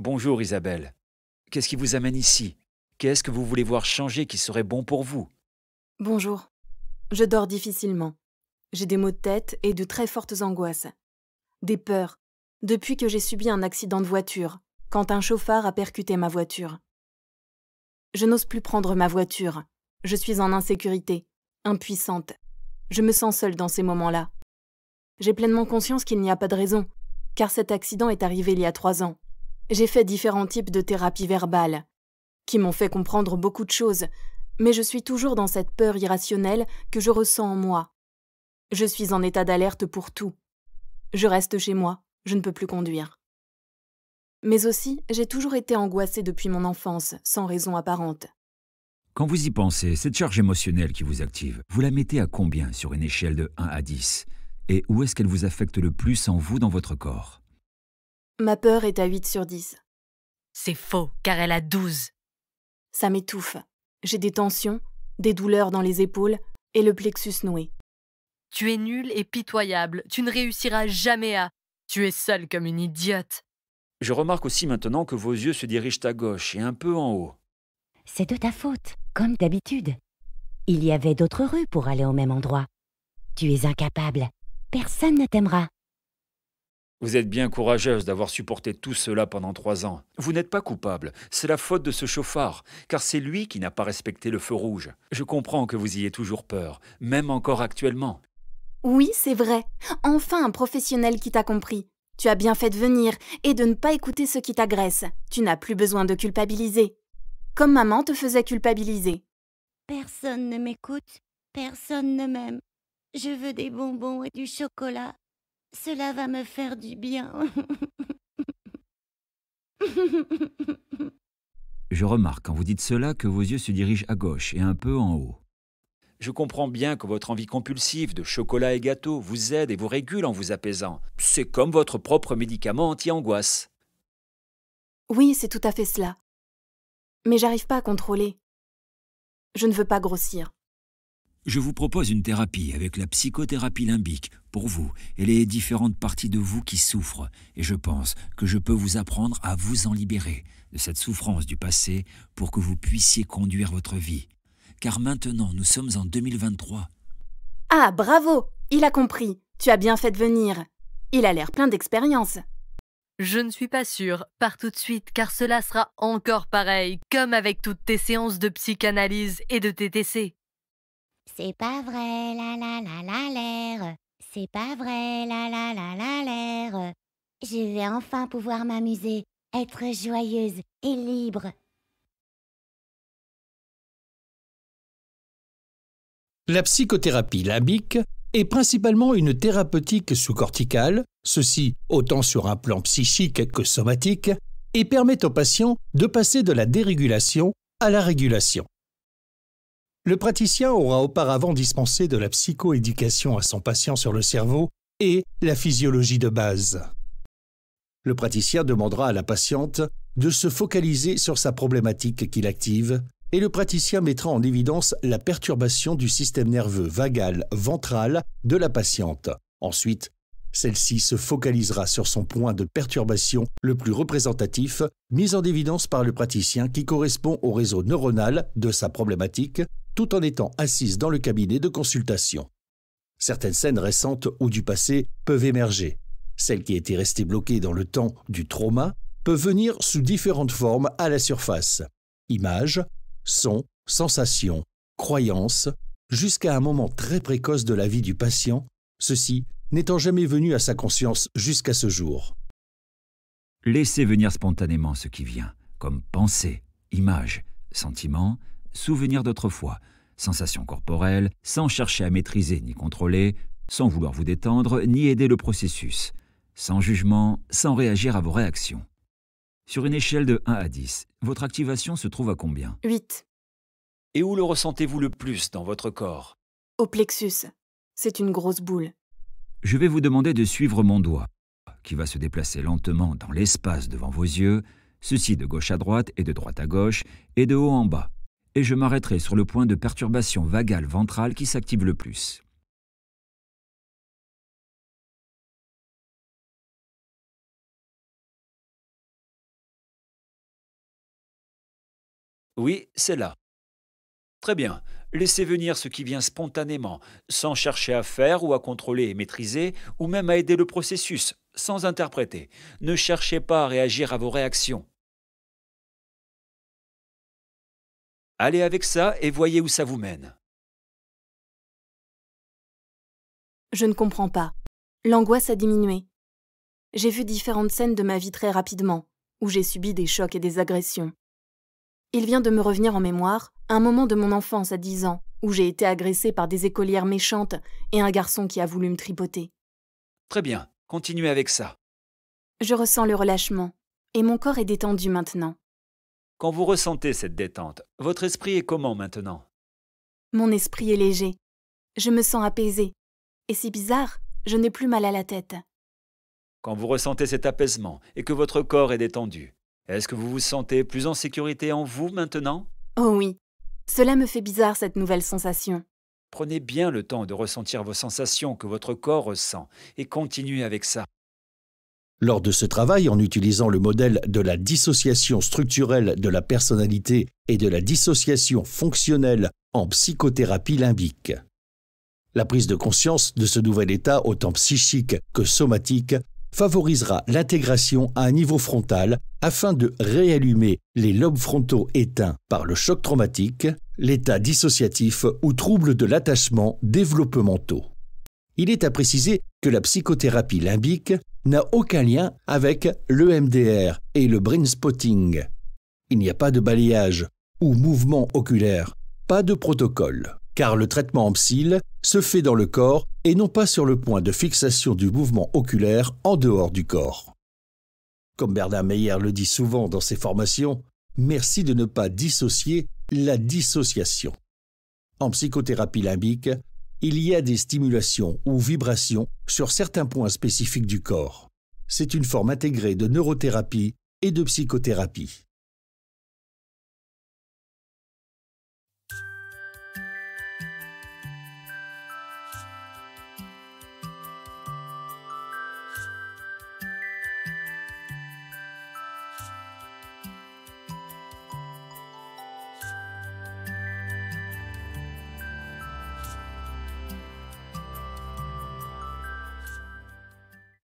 Bonjour Isabelle. Qu'est-ce qui vous amène ici Qu'est-ce que vous voulez voir changer qui serait bon pour vous Bonjour. Je dors difficilement. J'ai des maux de tête et de très fortes angoisses. Des peurs. Depuis que j'ai subi un accident de voiture, quand un chauffard a percuté ma voiture. Je n'ose plus prendre ma voiture. Je suis en insécurité, impuissante. Je me sens seule dans ces moments-là. J'ai pleinement conscience qu'il n'y a pas de raison, car cet accident est arrivé il y a trois ans, j'ai fait différents types de thérapies verbales, qui m'ont fait comprendre beaucoup de choses, mais je suis toujours dans cette peur irrationnelle que je ressens en moi. Je suis en état d'alerte pour tout. Je reste chez moi, je ne peux plus conduire. Mais aussi, j'ai toujours été angoissée depuis mon enfance, sans raison apparente. Quand vous y pensez, cette charge émotionnelle qui vous active, vous la mettez à combien sur une échelle de 1 à 10 Et où est-ce qu'elle vous affecte le plus en vous dans votre corps Ma peur est à 8 sur 10. C'est faux, car elle a 12. Ça m'étouffe. J'ai des tensions, des douleurs dans les épaules et le plexus noué. Tu es nul et pitoyable. Tu ne réussiras jamais à. Tu es seule comme une idiote. Je remarque aussi maintenant que vos yeux se dirigent à gauche et un peu en haut. C'est de ta faute, comme d'habitude. Il y avait d'autres rues pour aller au même endroit. Tu es incapable. Personne ne t'aimera. Vous êtes bien courageuse d'avoir supporté tout cela pendant trois ans. Vous n'êtes pas coupable, c'est la faute de ce chauffard, car c'est lui qui n'a pas respecté le feu rouge. Je comprends que vous y ayez toujours peur, même encore actuellement. Oui, c'est vrai. Enfin un professionnel qui t'a compris. Tu as bien fait de venir et de ne pas écouter ceux qui t'agressent. Tu n'as plus besoin de culpabiliser. Comme maman te faisait culpabiliser. Personne ne m'écoute, personne ne m'aime. Je veux des bonbons et du chocolat cela va me faire du bien. Je remarque quand vous dites cela que vos yeux se dirigent à gauche et un peu en haut. Je comprends bien que votre envie compulsive de chocolat et gâteau vous aide et vous régule en vous apaisant. C'est comme votre propre médicament anti-angoisse. Oui, c'est tout à fait cela. Mais j'arrive pas à contrôler. Je ne veux pas grossir. Je vous propose une thérapie avec la psychothérapie limbique pour vous et les différentes parties de vous qui souffrent, et je pense que je peux vous apprendre à vous en libérer de cette souffrance du passé pour que vous puissiez conduire votre vie. Car maintenant, nous sommes en 2023. Ah, bravo Il a compris. Tu as bien fait de venir. Il a l'air plein d'expérience. Je ne suis pas sûre. par tout de suite, car cela sera encore pareil, comme avec toutes tes séances de psychanalyse et de TTC. C'est pas vrai, la la la la l'air. C'est pas vrai, la la la la l'air. Je vais enfin pouvoir m'amuser, être joyeuse et libre. La psychothérapie limbique est principalement une thérapeutique sous-corticale, ceci autant sur un plan psychique que somatique, et permet aux patients de passer de la dérégulation à la régulation le praticien aura auparavant dispensé de la psychoéducation à son patient sur le cerveau et la physiologie de base. Le praticien demandera à la patiente de se focaliser sur sa problématique qu'il active et le praticien mettra en évidence la perturbation du système nerveux vagal ventral de la patiente. Ensuite, celle-ci se focalisera sur son point de perturbation le plus représentatif, mis en évidence par le praticien qui correspond au réseau neuronal de sa problématique tout en étant assise dans le cabinet de consultation. Certaines scènes récentes ou du passé peuvent émerger. Celles qui étaient restées bloquées dans le temps du trauma peuvent venir sous différentes formes à la surface. Images, sons, sensations, croyances, jusqu'à un moment très précoce de la vie du patient, ceci n'étant jamais venu à sa conscience jusqu'à ce jour. Laissez venir spontanément ce qui vient, comme pensée, image, sentiment, souvenir d'autrefois, sensations corporelles, sans chercher à maîtriser ni contrôler, sans vouloir vous détendre ni aider le processus, sans jugement, sans réagir à vos réactions. Sur une échelle de 1 à 10, votre activation se trouve à combien 8. Et où le ressentez-vous le plus dans votre corps Au plexus. C'est une grosse boule. Je vais vous demander de suivre mon doigt, qui va se déplacer lentement dans l'espace devant vos yeux, ceci de gauche à droite et de droite à gauche, et de haut en bas, et je m'arrêterai sur le point de perturbation vagale ventrale qui s'active le plus. Oui, c'est là. Très bien. Laissez venir ce qui vient spontanément, sans chercher à faire ou à contrôler et maîtriser, ou même à aider le processus, sans interpréter. Ne cherchez pas à réagir à vos réactions. Allez avec ça et voyez où ça vous mène. Je ne comprends pas. L'angoisse a diminué. J'ai vu différentes scènes de ma vie très rapidement, où j'ai subi des chocs et des agressions. Il vient de me revenir en mémoire un moment de mon enfance à 10 ans, où j'ai été agressée par des écolières méchantes et un garçon qui a voulu me tripoter. Très bien, continuez avec ça. Je ressens le relâchement, et mon corps est détendu maintenant. Quand vous ressentez cette détente, votre esprit est comment maintenant Mon esprit est léger. Je me sens apaisé. Et si bizarre, je n'ai plus mal à la tête. Quand vous ressentez cet apaisement et que votre corps est détendu, est-ce que vous vous sentez plus en sécurité en vous maintenant Oh oui. Cela me fait bizarre cette nouvelle sensation. Prenez bien le temps de ressentir vos sensations que votre corps ressent et continuez avec ça. Lors de ce travail, en utilisant le modèle de la dissociation structurelle de la personnalité et de la dissociation fonctionnelle en psychothérapie limbique. La prise de conscience de ce nouvel état, autant psychique que somatique, favorisera l'intégration à un niveau frontal afin de réallumer les lobes frontaux éteints par le choc traumatique, l'état dissociatif ou troubles de l'attachement développementaux. Il est à préciser que la psychothérapie limbique n'a aucun lien avec le MDR et le brain spotting. Il n'y a pas de balayage ou mouvement oculaire, pas de protocole, car le traitement en se fait dans le corps et non pas sur le point de fixation du mouvement oculaire en dehors du corps. Comme Bernard Meyer le dit souvent dans ses formations, merci de ne pas dissocier la dissociation. En psychothérapie limbique, il y a des stimulations ou vibrations sur certains points spécifiques du corps. C'est une forme intégrée de neurothérapie et de psychothérapie.